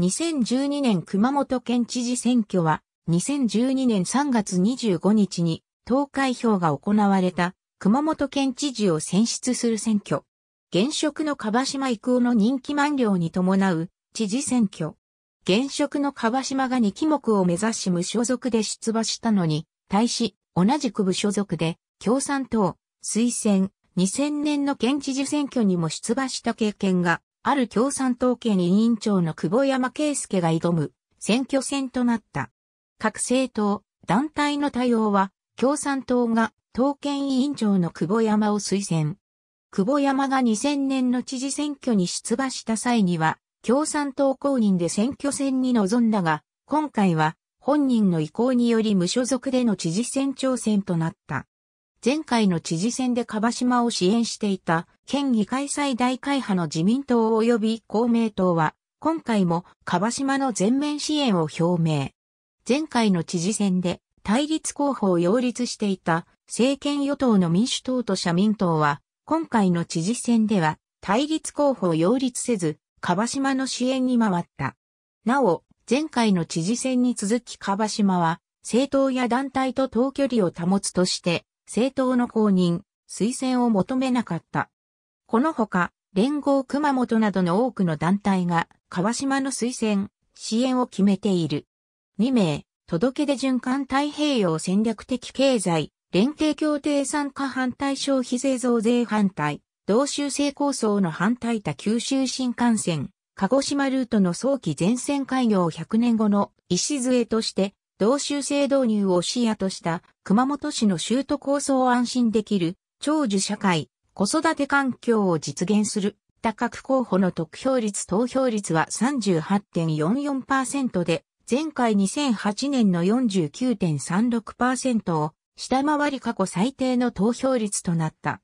2012年熊本県知事選挙は、2012年3月25日に投開票が行われた熊本県知事を選出する選挙。現職の川島育夫の任期満了に伴う知事選挙。現職の川島が2期目を目指し無所属で出馬したのに、対し同じく部所属で共産党推薦2000年の県知事選挙にも出馬した経験がある共産党県委員長の久保山圭介が挑む選挙戦となった。各政党、団体の対応は、共産党が党県委員長の久保山を推薦。久保山が2000年の知事選挙に出馬した際には、共産党公認で選挙戦に臨んだが、今回は本人の意向により無所属での知事選挑戦となった。前回の知事選で樺島を支援していた県議会最大会派の自民党及び公明党は、今回も樺島の全面支援を表明。前回の知事選で対立候補を擁立していた政権与党の民主党と社民党は、今回の知事選では対立候補を擁立せず、樺島の支援に回った。なお、前回の知事選に続き樺島は、政党や団体と等距離を保つとして、政党の公認、推薦を求めなかった。このほか、連合熊本などの多くの団体が、川島の推薦、支援を決めている。2名、届け出循環太平洋戦略的経済、連携協定参加反対消費税増税反対、同州性構想の反対他九州新幹線、鹿児島ルートの早期全線開業100年後の礎として、同州制導入を視野とした熊本市の州都構想を安心できる、長寿社会、子育て環境を実現する。角候補の得票率投票率は38.44%で、前回2008年の49.36%を下回り過去最低の投票率となった。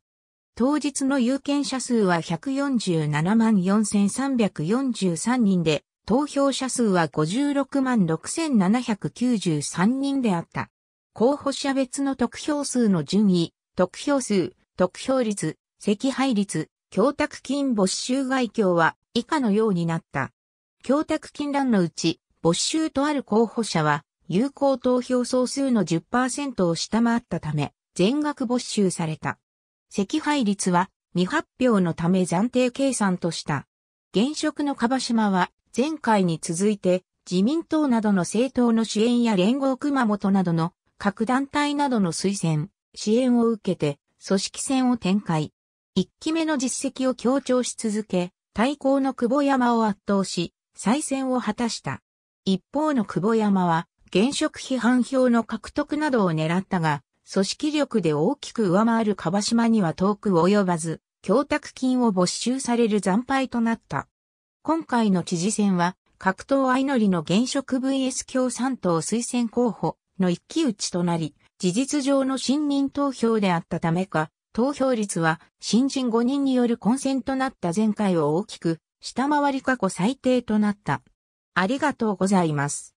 当日の有権者数は147万4343人で、投票者数は56万6793人であった。候補者別の得票数の順位、得票数、得票率、惜敗率、供託金没収外況は以下のようになった。供託金欄のうち、没収とある候補者は、有効投票総数の10%を下回ったため、全額没収された。惜敗率は、未発表のため暫定計算とした。現職の樺島は、前回に続いて、自民党などの政党の支援や連合熊本などの各団体などの推薦、支援を受けて、組織戦を展開。1期目の実績を強調し続け、対抗の久保山を圧倒し、再選を果たした。一方の久保山は、現職批判票の獲得などを狙ったが、組織力で大きく上回る川島には遠く及ばず、供託金を没収される惨敗となった。今回の知事選は、格闘相乗りの現職 VS 共産党推薦候補、の一騎打ちとなり、事実上の新任投票であったためか、投票率は新人5人による混戦となった前回を大きく、下回り過去最低となった。ありがとうございます。